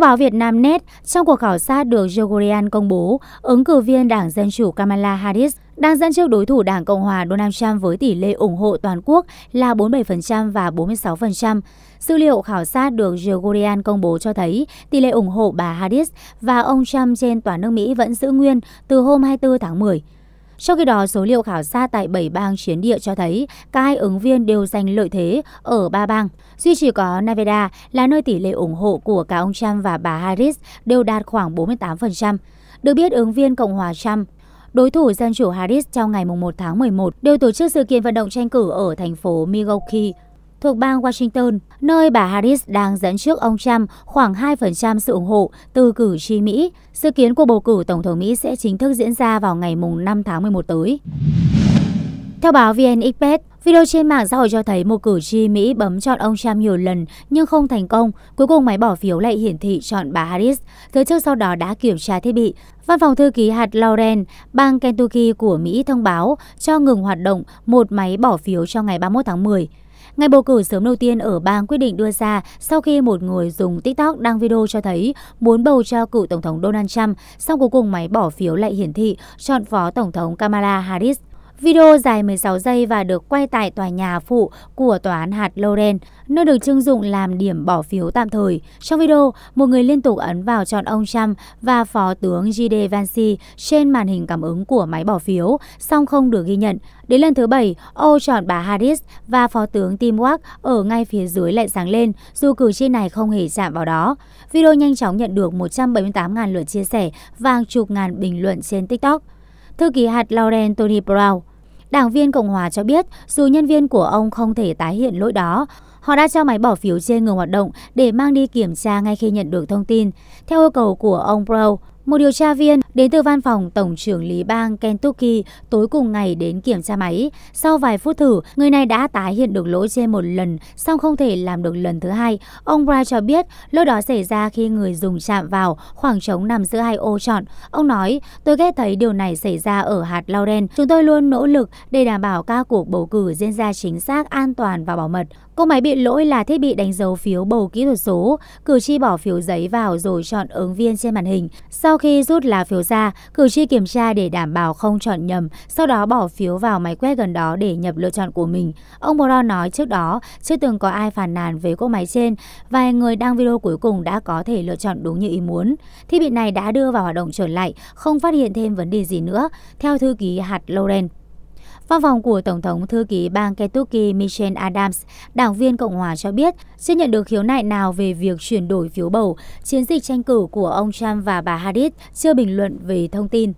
Theo báo Việt Nam Net, trong cuộc khảo sát được Gregorian công bố, ứng cử viên Đảng Dân Chủ Kamala Harris đang dẫn trước đối thủ Đảng Cộng hòa Donald Trump với tỷ lệ ủng hộ toàn quốc là 47% và 46%. Dữ liệu khảo sát được Gregorian công bố cho thấy tỷ lệ ủng hộ bà Harris và ông Trump trên toàn nước Mỹ vẫn giữ nguyên từ hôm 24 tháng 10. Trong khi đó, số liệu khảo sát tại 7 bang chiến địa cho thấy cả hai ứng viên đều giành lợi thế ở 3 bang. Duy chỉ có Nevada là nơi tỷ lệ ủng hộ của cả ông Trump và bà Harris đều đạt khoảng 48%. Được biết, ứng viên Cộng hòa Trump Đối thủ Dân chủ Harris trong ngày 1 tháng 11 đều tổ chức sự kiện vận động tranh cử ở thành phố Milwaukee, thuộc bang Washington, nơi bà Harris đang dẫn trước ông Trump khoảng 2% sự ủng hộ từ cử tri Mỹ. Sự kiến cuộc bầu cử Tổng thống Mỹ sẽ chính thức diễn ra vào ngày 5 tháng 11 tới. Theo báo VN Express, Video trên mạng xã hội cho thấy một cử tri Mỹ bấm chọn ông Trump nhiều lần nhưng không thành công. Cuối cùng máy bỏ phiếu lại hiển thị chọn bà Harris. Giới trước sau đó đã kiểm tra thiết bị. Văn phòng thư ký hạt Lauren, bang Kentucky của Mỹ thông báo cho ngừng hoạt động một máy bỏ phiếu cho ngày 31 tháng 10. Ngày bầu cử sớm đầu tiên ở bang quyết định đưa ra sau khi một người dùng TikTok đăng video cho thấy muốn bầu cho cựu Tổng thống Donald Trump, sau cuối cùng máy bỏ phiếu lại hiển thị chọn Phó Tổng thống Kamala Harris. Video dài 16 giây và được quay tại tòa nhà phụ của tòa án hạt Loren, nơi được trưng dụng làm điểm bỏ phiếu tạm thời. Trong video, một người liên tục ấn vào chọn ông Trump và Phó tướng J.D. Vance trên màn hình cảm ứng của máy bỏ phiếu, song không được ghi nhận. Đến lần thứ bảy, ô chọn bà Harris và Phó tướng Tim Walk ở ngay phía dưới lại sáng lên, dù cử tri này không hề chạm vào đó. Video nhanh chóng nhận được 178.000 lượt chia sẻ và hàng chục ngàn bình luận trên TikTok. Thư ký hạt Lauren Tony Brown Đảng viên Cộng hòa cho biết dù nhân viên của ông không thể tái hiện lỗi đó, họ đã cho máy bỏ phiếu trên ngừng hoạt động để mang đi kiểm tra ngay khi nhận được thông tin. Theo yêu cầu của ông Brown, một điều tra viên Đến từ văn phòng Tổng trưởng lý bang Kentucky tối cùng ngày đến kiểm tra máy. Sau vài phút thử, người này đã tái hiện được lỗi trên một lần, song không thể làm được lần thứ hai. Ông Bright cho biết lỗi đó xảy ra khi người dùng chạm vào khoảng trống nằm giữa hai ô chọn. Ông nói, tôi ghét thấy điều này xảy ra ở hạt Lauren. Chúng tôi luôn nỗ lực để đảm bảo các cuộc bầu cử diễn ra chính xác, an toàn và bảo mật. Cỗ máy bị lỗi là thiết bị đánh dấu phiếu bầu kỹ thuật số. Cử tri bỏ phiếu giấy vào rồi chọn ứng viên trên màn hình. Sau khi rút lá phiếu phiếu ra, cử tri kiểm tra để đảm bảo không chọn nhầm, sau đó bỏ phiếu vào máy quét gần đó để nhập lựa chọn của mình. Ông Boron nói trước đó, chưa từng có ai phản nàn với cỗ máy trên, vài người đăng video cuối cùng đã có thể lựa chọn đúng như ý muốn. Thiết bị này đã đưa vào hoạt động trở lại, không phát hiện thêm vấn đề gì nữa, theo thư ký hạt Lauren. Văn phòng của Tổng thống Thư ký bang Kentucky Michelle Adams, đảng viên Cộng hòa cho biết chưa nhận được khiếu nại nào về việc chuyển đổi phiếu bầu. Chiến dịch tranh cử của ông Trump và bà Harris chưa bình luận về thông tin.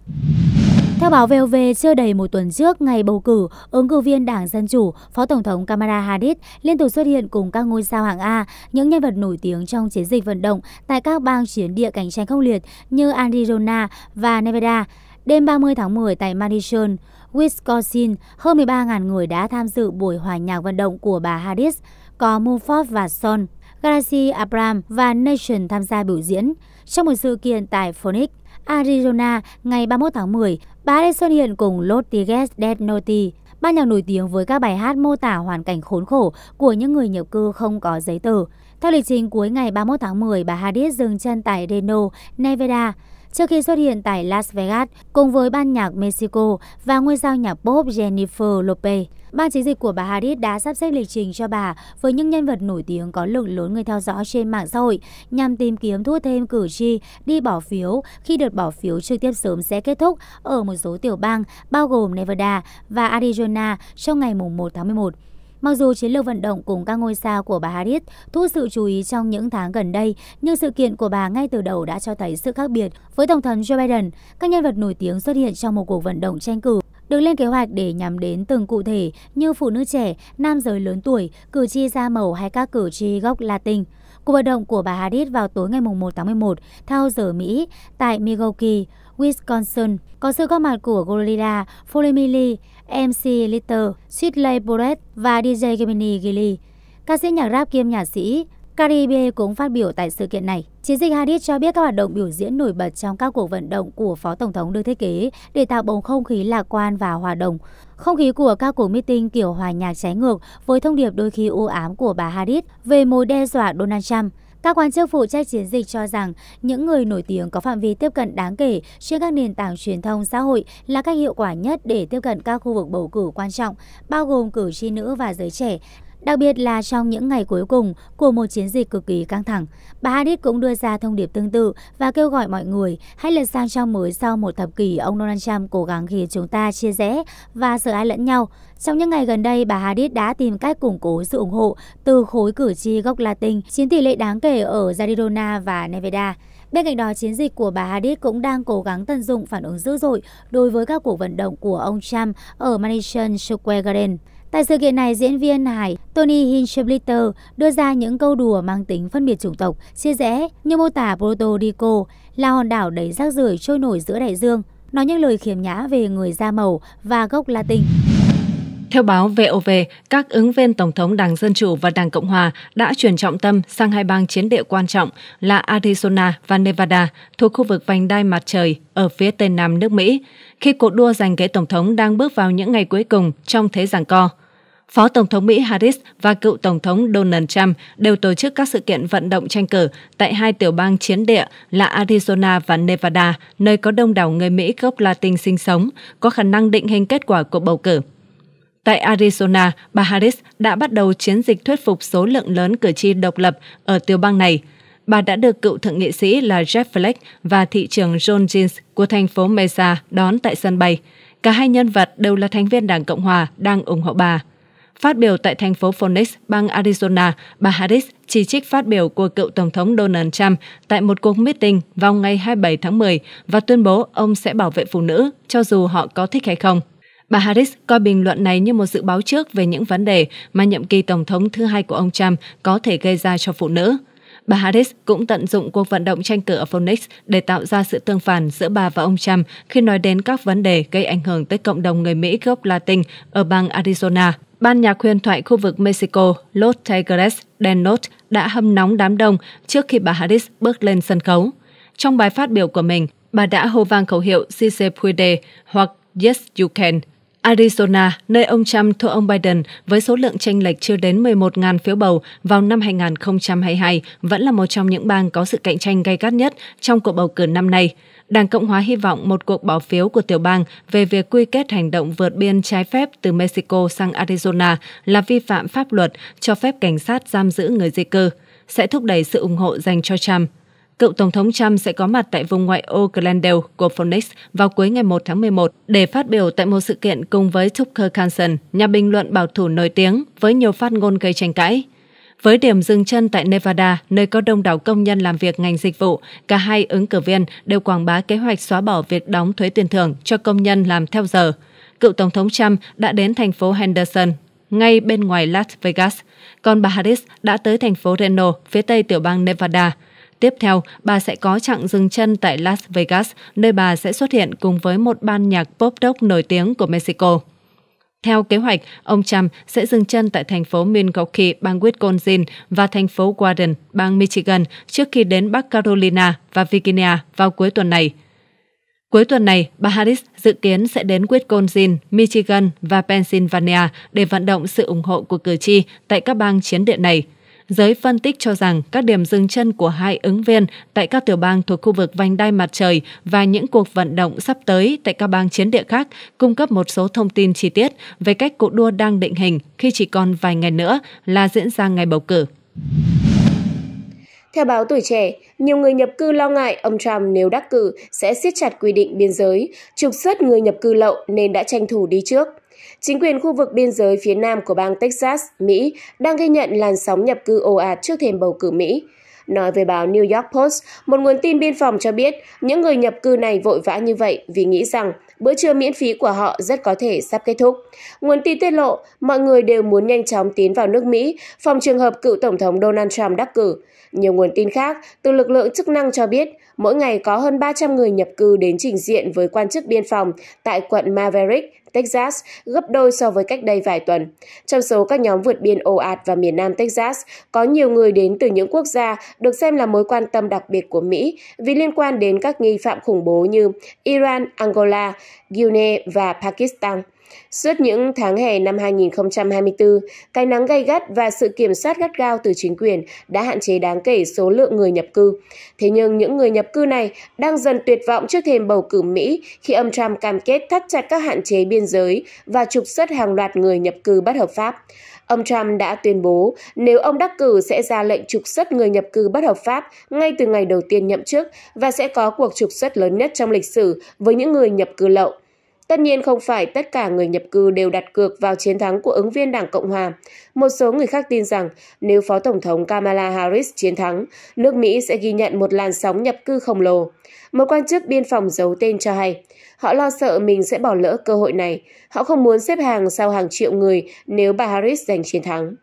Theo báo VOV, chưa đầy một tuần trước ngày bầu cử, ứng cử viên Đảng Dân Chủ, Phó Tổng thống Kamala Harris liên tục xuất hiện cùng các ngôi sao hạng A, những nhân vật nổi tiếng trong chiến dịch vận động tại các bang chiến địa cạnh tranh khốc liệt như Arizona và Nevada. Đêm 30 tháng 10 tại Madison, Wisconsin, hơn 13.000 người đã tham dự buổi hòa nhạc vận động của bà Harris, có Mumford và Son, Galaxy Abram và Nation tham gia biểu diễn. Trong một sự kiện tại Phoenix, Arizona ngày 31 tháng 10, bà Harris xuất hiện cùng Lottie Guest Dead Naughty, Ba nhạc nổi tiếng với các bài hát mô tả hoàn cảnh khốn khổ của những người nhập cư không có giấy tờ. Theo lịch trình cuối ngày 31 tháng 10, bà Hadid dừng chân tại Reno, Nevada trước khi xuất hiện tại Las Vegas cùng với ban nhạc Mexico và ngôi sao nhạc pop Jennifer Lopez. Ban chiến dịch của bà Harris đã sắp xếp lịch trình cho bà với những nhân vật nổi tiếng có lượng lớn người theo dõi trên mạng xã hội nhằm tìm kiếm thu thêm cử tri đi bỏ phiếu khi đợt bỏ phiếu trực tiếp sớm sẽ kết thúc ở một số tiểu bang bao gồm Nevada và Arizona trong ngày 1 tháng 11. Mặc dù chiến lược vận động cùng các ngôi sao của bà Harris thu sự chú ý trong những tháng gần đây, nhưng sự kiện của bà ngay từ đầu đã cho thấy sự khác biệt. Với Tổng thống Joe Biden, các nhân vật nổi tiếng xuất hiện trong một cuộc vận động tranh cử được lên kế hoạch để nhắm đến từng cụ thể như phụ nữ trẻ, nam giới lớn tuổi, cử tri da màu hay các cử tri gốc Latin. Cuộc vận động của bà Harris vào tối ngày 1 tháng 11 theo giờ Mỹ tại Milwaukee, Wisconsin có sự góp mặt của Gorilla, Folemili, MC Litter, Sweetley Boret và DJ Gemini Gilly. Ca sĩ nhạc rap kiêm nhạc sĩ Caribe cũng phát biểu tại sự kiện này. Chiến dịch Hadid cho biết các hoạt động biểu diễn nổi bật trong các cuộc vận động của Phó Tổng thống được thiết kế để tạo bầu không khí lạc quan và hòa đồng. Không khí của các cuộc meeting kiểu hòa nhạc trái ngược với thông điệp đôi khi u ám của bà Hadid về mối đe dọa Donald Trump. Các quan chức phụ trách chiến dịch cho rằng những người nổi tiếng có phạm vi tiếp cận đáng kể trên các nền tảng truyền thông xã hội là cách hiệu quả nhất để tiếp cận các khu vực bầu cử quan trọng, bao gồm cử tri nữ và giới trẻ, Đặc biệt là trong những ngày cuối cùng của một chiến dịch cực kỳ căng thẳng, bà Harris cũng đưa ra thông điệp tương tự và kêu gọi mọi người hãy lật sang trang mới sau một thập kỷ ông Donald Trump cố gắng khiến chúng ta chia rẽ và sợ ai lẫn nhau. Trong những ngày gần đây, bà Harris đã tìm cách củng cố sự ủng hộ từ khối cử tri gốc Latin, chiếm tỷ lệ đáng kể ở Arizona và Nevada. Bên cạnh đó, chiến dịch của bà Hadid cũng đang cố gắng tận dụng phản ứng dữ dội đối với các cuộc vận động của ông Trump ở Madison Square Garden. Tại sự kiện này, diễn viên hài Tony Hinshelblitter đưa ra những câu đùa mang tính phân biệt chủng tộc, chia rẽ như mô tả Puerto Rico là hòn đảo đầy rác rưởi trôi nổi giữa đại dương, nói những lời khiếm nhã về người da màu và gốc Latin. Theo báo VOV, các ứng viên Tổng thống Đảng Dân Chủ và Đảng Cộng Hòa đã chuyển trọng tâm sang hai bang chiến địa quan trọng là Arizona và Nevada thuộc khu vực vành đai mặt trời ở phía tây nam nước Mỹ, khi cuộc đua giành ghế Tổng thống đang bước vào những ngày cuối cùng trong thế giằng co. Phó Tổng thống Mỹ Harris và cựu Tổng thống Donald Trump đều tổ chức các sự kiện vận động tranh cử tại hai tiểu bang chiến địa là Arizona và Nevada, nơi có đông đảo người Mỹ gốc Latin sinh sống, có khả năng định hình kết quả cuộc bầu cử. Tại Arizona, bà Harris đã bắt đầu chiến dịch thuyết phục số lượng lớn cử tri độc lập ở tiểu bang này. Bà đã được cựu thượng nghị sĩ là Jeff Flake và thị trưởng John Jeans của thành phố Mesa đón tại sân bay. Cả hai nhân vật đều là thành viên Đảng Cộng Hòa đang ủng hộ bà. Phát biểu tại thành phố Phoenix, bang Arizona, bà Harris chỉ trích phát biểu của cựu Tổng thống Donald Trump tại một cuộc meeting vào ngày 27 tháng 10 và tuyên bố ông sẽ bảo vệ phụ nữ cho dù họ có thích hay không. Bà Harris coi bình luận này như một dự báo trước về những vấn đề mà nhiệm kỳ Tổng thống thứ hai của ông Trump có thể gây ra cho phụ nữ. Bà Harris cũng tận dụng cuộc vận động tranh cử ở Phoenix để tạo ra sự tương phản giữa bà và ông Trump khi nói đến các vấn đề gây ảnh hưởng tới cộng đồng người Mỹ gốc Latin ở bang Arizona. Ban nhạc khuyên thoại khu vực Mexico Los Tigres Denot đã hâm nóng đám đông trước khi bà Harris bước lên sân khấu. Trong bài phát biểu của mình, bà đã hô vang khẩu hiệu Si se puede hoặc Yes you can. Arizona, nơi ông Trump thua ông Biden với số lượng tranh lệch chưa đến 11.000 phiếu bầu vào năm 2022 vẫn là một trong những bang có sự cạnh tranh gay gắt nhất trong cuộc bầu cử năm nay. Đảng Cộng hòa hy vọng một cuộc bỏ phiếu của tiểu bang về việc quy kết hành động vượt biên trái phép từ Mexico sang Arizona là vi phạm pháp luật cho phép cảnh sát giam giữ người di cư, sẽ thúc đẩy sự ủng hộ dành cho Trump. Cựu Tổng thống Trump sẽ có mặt tại vùng ngoại ô Glendale của Phoenix vào cuối ngày 1 tháng 11 để phát biểu tại một sự kiện cùng với Tucker Carlson, nhà bình luận bảo thủ nổi tiếng với nhiều phát ngôn gây tranh cãi. Với điểm dừng chân tại Nevada, nơi có đông đảo công nhân làm việc ngành dịch vụ, cả hai ứng cử viên đều quảng bá kế hoạch xóa bỏ việc đóng thuế tiền thưởng cho công nhân làm theo giờ. Cựu Tổng thống Trump đã đến thành phố Henderson, ngay bên ngoài Las Vegas, còn bà Harris đã tới thành phố Reno, phía tây tiểu bang Nevada. Tiếp theo, bà sẽ có chặng dừng chân tại Las Vegas, nơi bà sẽ xuất hiện cùng với một ban nhạc pop rock nổi tiếng của Mexico. Theo kế hoạch, ông Trump sẽ dừng chân tại thành phố Milwaukee, bang Wisconsin và thành phố Warren, bang Michigan trước khi đến Bắc Carolina và Virginia vào cuối tuần này. Cuối tuần này, bà Harris dự kiến sẽ đến Wisconsin, Michigan và Pennsylvania để vận động sự ủng hộ của cử tri tại các bang chiến địa này – Giới phân tích cho rằng các điểm dừng chân của hai ứng viên tại các tiểu bang thuộc khu vực vành đai mặt trời và những cuộc vận động sắp tới tại các bang chiến địa khác cung cấp một số thông tin chi tiết về cách cuộc đua đang định hình khi chỉ còn vài ngày nữa là diễn ra ngày bầu cử. Theo báo Tuổi Trẻ, nhiều người nhập cư lo ngại ông Trump nếu đắc cử sẽ siết chặt quy định biên giới, trục xuất người nhập cư lậu nên đã tranh thủ đi trước – Chính quyền khu vực biên giới phía nam của bang Texas, Mỹ đang ghi nhận làn sóng nhập cư ồ ạt trước thềm bầu cử Mỹ. Nói với báo New York Post, một nguồn tin biên phòng cho biết những người nhập cư này vội vã như vậy vì nghĩ rằng bữa trưa miễn phí của họ rất có thể sắp kết thúc. Nguồn tin tiết lộ, mọi người đều muốn nhanh chóng tiến vào nước Mỹ phòng trường hợp cựu Tổng thống Donald Trump đắc cử. Nhiều nguồn tin khác từ lực lượng chức năng cho biết mỗi ngày có hơn 300 người nhập cư đến trình diện với quan chức biên phòng tại quận Maverick, Texas, gấp đôi so với cách đây vài tuần. Trong số các nhóm vượt biên ồ ạt vào miền Nam Texas, có nhiều người đến từ những quốc gia được xem là mối quan tâm đặc biệt của Mỹ vì liên quan đến các nghi phạm khủng bố như Iran, Angola, Guinea và Pakistan. Suốt những tháng hè năm 2024, cái nắng gay gắt và sự kiểm soát gắt gao từ chính quyền đã hạn chế đáng kể số lượng người nhập cư. Thế nhưng những người nhập cư này đang dần tuyệt vọng trước thềm bầu cử Mỹ khi ông Trump cam kết thắt chặt các hạn chế biên giới và trục xuất hàng loạt người nhập cư bất hợp pháp. Ông Trump đã tuyên bố nếu ông đắc cử sẽ ra lệnh trục xuất người nhập cư bất hợp pháp ngay từ ngày đầu tiên nhậm chức và sẽ có cuộc trục xuất lớn nhất trong lịch sử với những người nhập cư lậu. Tất nhiên không phải tất cả người nhập cư đều đặt cược vào chiến thắng của ứng viên Đảng Cộng Hòa. Một số người khác tin rằng nếu Phó Tổng thống Kamala Harris chiến thắng, nước Mỹ sẽ ghi nhận một làn sóng nhập cư khổng lồ. Một quan chức biên phòng giấu tên cho hay, họ lo sợ mình sẽ bỏ lỡ cơ hội này. Họ không muốn xếp hàng sau hàng triệu người nếu bà Harris giành chiến thắng.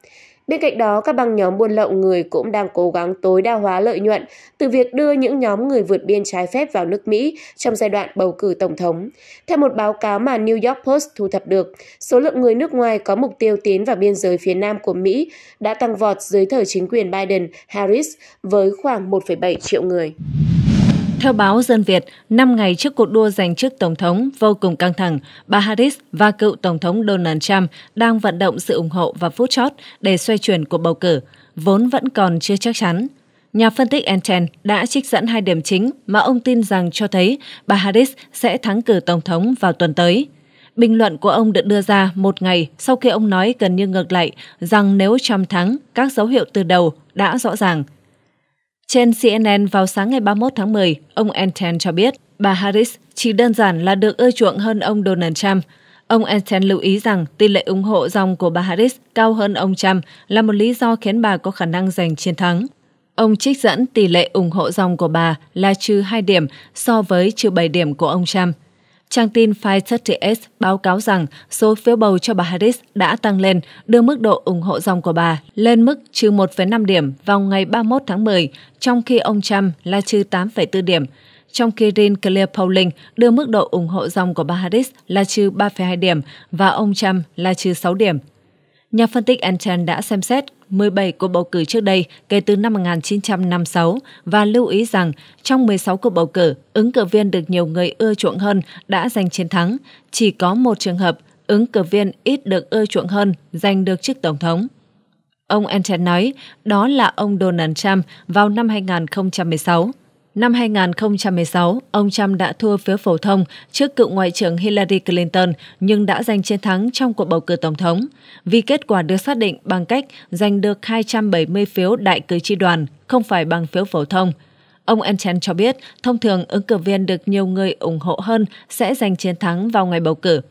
Bên cạnh đó, các băng nhóm buôn lậu người cũng đang cố gắng tối đa hóa lợi nhuận từ việc đưa những nhóm người vượt biên trái phép vào nước Mỹ trong giai đoạn bầu cử tổng thống. Theo một báo cáo mà New York Post thu thập được, số lượng người nước ngoài có mục tiêu tiến vào biên giới phía nam của Mỹ đã tăng vọt dưới thời chính quyền Biden-Harris với khoảng 1,7 triệu người. Theo báo Dân Việt, 5 ngày trước cuộc đua giành chức Tổng thống vô cùng căng thẳng, bà Harris và cựu Tổng thống Donald Trump đang vận động sự ủng hộ và phút chót để xoay chuyển cuộc bầu cử, vốn vẫn còn chưa chắc chắn. Nhà phân tích Enten đã trích dẫn hai điểm chính mà ông tin rằng cho thấy bà Harris sẽ thắng cử Tổng thống vào tuần tới. Bình luận của ông được đưa ra một ngày sau khi ông nói gần như ngược lại rằng nếu Trump thắng, các dấu hiệu từ đầu đã rõ ràng – trên CNN vào sáng ngày 31 tháng 10, ông Enten cho biết bà Harris chỉ đơn giản là được ưa chuộng hơn ông Donald Trump. Ông Enten lưu ý rằng tỷ lệ ủng hộ dòng của bà Harris cao hơn ông Trump là một lý do khiến bà có khả năng giành chiến thắng. Ông trích dẫn tỷ lệ ủng hộ dòng của bà là trừ 2 điểm so với trừ 7 điểm của ông Trump. Trang tin 530 báo cáo rằng số phiếu bầu cho bà Harris đã tăng lên, đưa mức độ ủng hộ dòng của bà lên mức trừ 1,5 điểm vào ngày 31 tháng 10, trong khi ông Trump là trừ 8,4 điểm trong khi Rin Clear Polling đưa mức độ ủng hộ dòng của bà Harris là trừ 3,2 điểm và ông Trump là trừ 6 điểm. Nhà phân tích Anton đã xem xét 17 cuộc bầu cử trước đây kể từ năm 1956 và lưu ý rằng trong 16 cuộc bầu cử, ứng cử viên được nhiều người ưa chuộng hơn đã giành chiến thắng. Chỉ có một trường hợp, ứng cử viên ít được ưa chuộng hơn giành được chức tổng thống. Ông Enchen nói đó là ông Donald Trump vào năm 2016. Năm 2016, ông Trump đã thua phiếu phổ thông trước cựu Ngoại trưởng Hillary Clinton nhưng đã giành chiến thắng trong cuộc bầu cử Tổng thống, vì kết quả được xác định bằng cách giành được 270 phiếu đại cử tri đoàn, không phải bằng phiếu phổ thông. Ông Enchen cho biết, thông thường ứng cử viên được nhiều người ủng hộ hơn sẽ giành chiến thắng vào ngày bầu cử.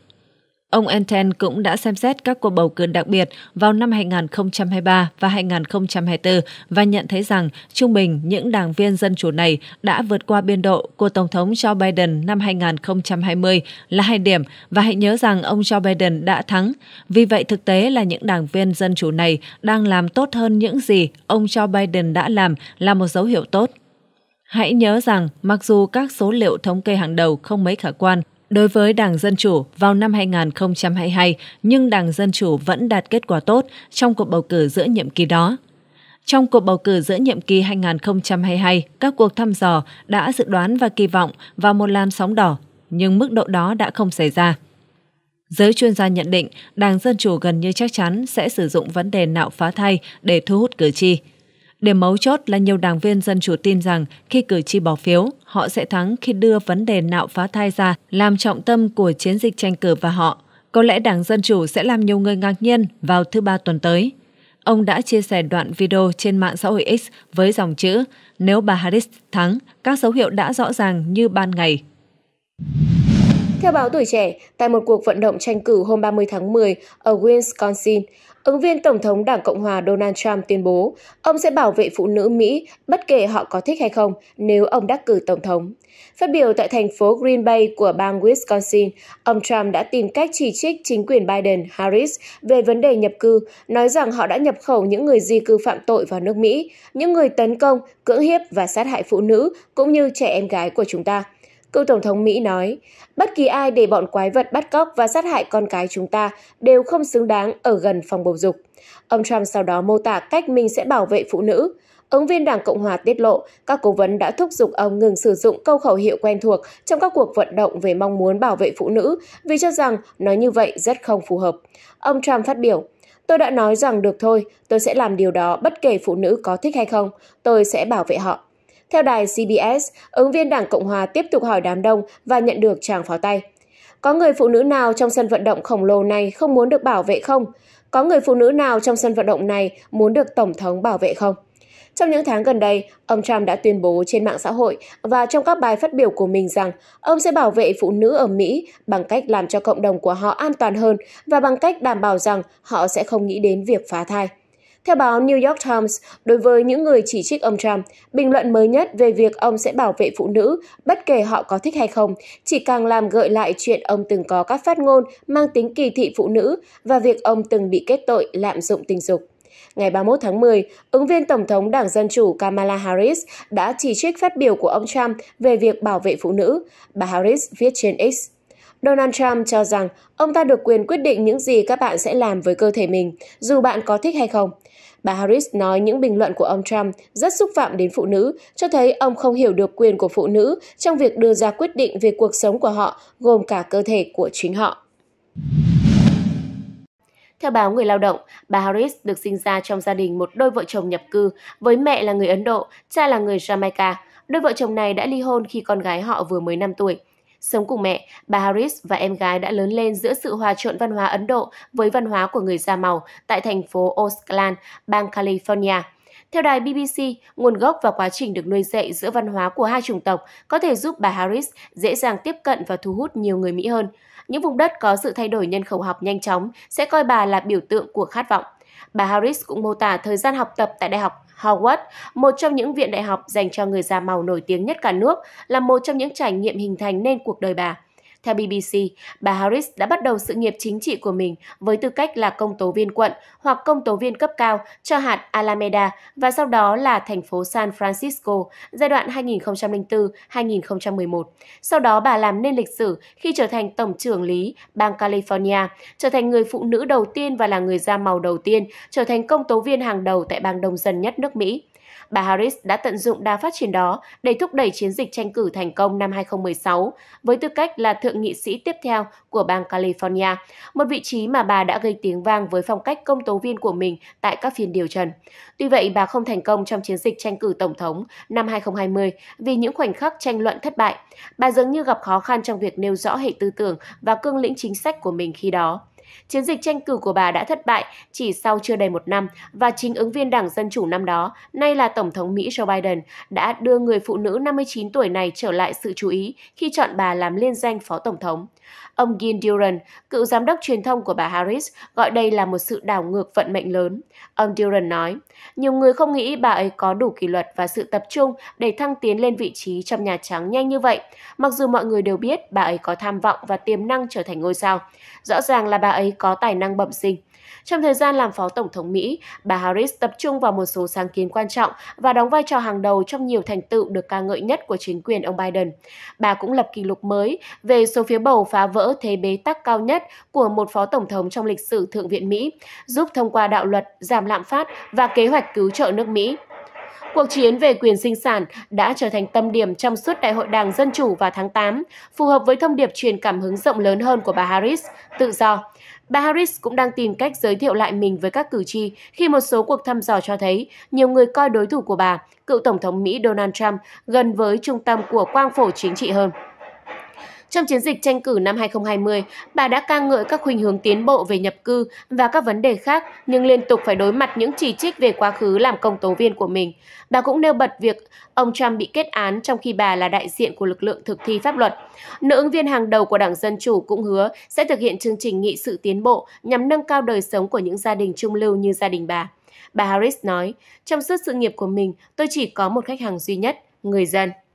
Ông Enten cũng đã xem xét các cuộc bầu cử đặc biệt vào năm 2023 và 2024 và nhận thấy rằng trung bình những đảng viên dân chủ này đã vượt qua biên độ của Tổng thống Joe Biden năm 2020 là hai điểm và hãy nhớ rằng ông Joe Biden đã thắng. Vì vậy thực tế là những đảng viên dân chủ này đang làm tốt hơn những gì ông Joe Biden đã làm là một dấu hiệu tốt. Hãy nhớ rằng mặc dù các số liệu thống kê hàng đầu không mấy khả quan, đối với Đảng Dân Chủ vào năm 2022, nhưng Đảng Dân Chủ vẫn đạt kết quả tốt trong cuộc bầu cử giữa nhiệm kỳ đó. Trong cuộc bầu cử giữa nhiệm kỳ 2022, các cuộc thăm dò đã dự đoán và kỳ vọng vào một làn sóng đỏ, nhưng mức độ đó đã không xảy ra. Giới chuyên gia nhận định Đảng Dân Chủ gần như chắc chắn sẽ sử dụng vấn đề nạo phá thai để thu hút cử tri. Điểm mấu chốt là nhiều đảng viên Dân Chủ tin rằng khi cử tri bỏ phiếu, họ sẽ thắng khi đưa vấn đề nạo phá thai ra làm trọng tâm của chiến dịch tranh cử và họ. Có lẽ Đảng Dân Chủ sẽ làm nhiều người ngạc nhiên vào thứ ba tuần tới. Ông đã chia sẻ đoạn video trên mạng xã hội X với dòng chữ Nếu bà Harris thắng, các dấu hiệu đã rõ ràng như ban ngày theo báo Tuổi Trẻ, tại một cuộc vận động tranh cử hôm 30 tháng 10 ở Wisconsin, ứng viên Tổng thống Đảng Cộng hòa Donald Trump tuyên bố ông sẽ bảo vệ phụ nữ Mỹ bất kể họ có thích hay không nếu ông đắc cử Tổng thống. Phát biểu tại thành phố Green Bay của bang Wisconsin, ông Trump đã tìm cách chỉ trích chính quyền Biden-Harris về vấn đề nhập cư, nói rằng họ đã nhập khẩu những người di cư phạm tội vào nước Mỹ, những người tấn công, cưỡng hiếp và sát hại phụ nữ cũng như trẻ em gái của chúng ta. Cựu Tổng thống Mỹ nói, bất kỳ ai để bọn quái vật bắt cóc và sát hại con cái chúng ta đều không xứng đáng ở gần phòng bầu dục. Ông Trump sau đó mô tả cách mình sẽ bảo vệ phụ nữ. Ứng viên Đảng Cộng hòa tiết lộ, các cố vấn đã thúc giục ông ngừng sử dụng câu khẩu hiệu quen thuộc trong các cuộc vận động về mong muốn bảo vệ phụ nữ vì cho rằng nói như vậy rất không phù hợp. Ông Trump phát biểu, Tôi đã nói rằng được thôi, tôi sẽ làm điều đó bất kể phụ nữ có thích hay không, tôi sẽ bảo vệ họ. Theo đài CBS, ứng viên Đảng Cộng Hòa tiếp tục hỏi đám đông và nhận được tràng pháo tay. Có người phụ nữ nào trong sân vận động khổng lồ này không muốn được bảo vệ không? Có người phụ nữ nào trong sân vận động này muốn được Tổng thống bảo vệ không? Trong những tháng gần đây, ông Trump đã tuyên bố trên mạng xã hội và trong các bài phát biểu của mình rằng ông sẽ bảo vệ phụ nữ ở Mỹ bằng cách làm cho cộng đồng của họ an toàn hơn và bằng cách đảm bảo rằng họ sẽ không nghĩ đến việc phá thai. Theo báo New York Times, đối với những người chỉ trích ông Trump, bình luận mới nhất về việc ông sẽ bảo vệ phụ nữ, bất kể họ có thích hay không, chỉ càng làm gợi lại chuyện ông từng có các phát ngôn mang tính kỳ thị phụ nữ và việc ông từng bị kết tội lạm dụng tình dục. Ngày 31 tháng 10, ứng viên Tổng thống Đảng Dân Chủ Kamala Harris đã chỉ trích phát biểu của ông Trump về việc bảo vệ phụ nữ. Bà Harris viết trên X. Donald Trump cho rằng ông ta được quyền quyết định những gì các bạn sẽ làm với cơ thể mình, dù bạn có thích hay không. Bà Harris nói những bình luận của ông Trump rất xúc phạm đến phụ nữ, cho thấy ông không hiểu được quyền của phụ nữ trong việc đưa ra quyết định về cuộc sống của họ, gồm cả cơ thể của chính họ. Theo báo Người Lao động, bà Harris được sinh ra trong gia đình một đôi vợ chồng nhập cư, với mẹ là người Ấn Độ, cha là người Jamaica. Đôi vợ chồng này đã ly hôn khi con gái họ vừa mới 5 tuổi. Sống cùng mẹ, bà Harris và em gái đã lớn lên giữa sự hòa trộn văn hóa Ấn Độ với văn hóa của người da màu tại thành phố Oakland, bang California. Theo đài BBC, nguồn gốc và quá trình được nuôi dạy giữa văn hóa của hai chủng tộc có thể giúp bà Harris dễ dàng tiếp cận và thu hút nhiều người Mỹ hơn. Những vùng đất có sự thay đổi nhân khẩu học nhanh chóng sẽ coi bà là biểu tượng của khát vọng. Bà Harris cũng mô tả thời gian học tập tại đại học Howard, một trong những viện đại học dành cho người da màu nổi tiếng nhất cả nước, là một trong những trải nghiệm hình thành nên cuộc đời bà. Theo BBC, bà Harris đã bắt đầu sự nghiệp chính trị của mình với tư cách là công tố viên quận hoặc công tố viên cấp cao cho hạt Alameda và sau đó là thành phố San Francisco giai đoạn 2004-2011. Sau đó bà làm nên lịch sử khi trở thành tổng trưởng lý bang California, trở thành người phụ nữ đầu tiên và là người da màu đầu tiên trở thành công tố viên hàng đầu tại bang đông dân nhất nước Mỹ bà Harris đã tận dụng đa phát triển đó để thúc đẩy chiến dịch tranh cử thành công năm 2016 với tư cách là thượng nghị sĩ tiếp theo của bang California, một vị trí mà bà đã gây tiếng vang với phong cách công tố viên của mình tại các phiên điều trần. Tuy vậy, bà không thành công trong chiến dịch tranh cử tổng thống năm 2020 vì những khoảnh khắc tranh luận thất bại. Bà dường như gặp khó khăn trong việc nêu rõ hệ tư tưởng và cương lĩnh chính sách của mình khi đó. Chiến dịch tranh cử của bà đã thất bại chỉ sau chưa đầy một năm và chính ứng viên Đảng Dân Chủ năm đó, nay là Tổng thống Mỹ Joe Biden, đã đưa người phụ nữ 59 tuổi này trở lại sự chú ý khi chọn bà làm liên danh Phó Tổng thống. Ông Gil Duran, cựu giám đốc truyền thông của bà Harris, gọi đây là một sự đảo ngược vận mệnh lớn. Ông Duran nói, nhiều người không nghĩ bà ấy có đủ kỷ luật và sự tập trung để thăng tiến lên vị trí trong Nhà Trắng nhanh như vậy, mặc dù mọi người đều biết bà ấy có tham vọng và tiềm năng trở thành ngôi sao. Rõ ràng là bà ấy có tài năng bẩm sinh. Trong thời gian làm phó tổng thống Mỹ, bà Harris tập trung vào một số sáng kiến quan trọng và đóng vai trò hàng đầu trong nhiều thành tựu được ca ngợi nhất của chính quyền ông Biden. Bà cũng lập kỷ lục mới về số phiếu bầu phá vỡ thế bế tắc cao nhất của một phó tổng thống trong lịch sử Thượng viện Mỹ, giúp thông qua đạo luật giảm lạm phát và kế hoạch cứu trợ nước Mỹ. Cuộc chiến về quyền sinh sản đã trở thành tâm điểm trong suốt Đại hội Đảng Dân Chủ vào tháng 8, phù hợp với thông điệp truyền cảm hứng rộng lớn hơn của bà Harris, tự do. Bà Harris cũng đang tìm cách giới thiệu lại mình với các cử tri khi một số cuộc thăm dò cho thấy nhiều người coi đối thủ của bà, cựu Tổng thống Mỹ Donald Trump, gần với trung tâm của quang phổ chính trị hơn. Trong chiến dịch tranh cử năm 2020, bà đã ca ngợi các khuynh hướng tiến bộ về nhập cư và các vấn đề khác nhưng liên tục phải đối mặt những chỉ trích về quá khứ làm công tố viên của mình. Bà cũng nêu bật việc ông Trump bị kết án trong khi bà là đại diện của lực lượng thực thi pháp luật. Nữ ứng viên hàng đầu của Đảng Dân Chủ cũng hứa sẽ thực hiện chương trình nghị sự tiến bộ nhằm nâng cao đời sống của những gia đình trung lưu như gia đình bà. Bà Harris nói, trong suốt sự nghiệp của mình, tôi chỉ có một khách hàng duy nhất, người dân.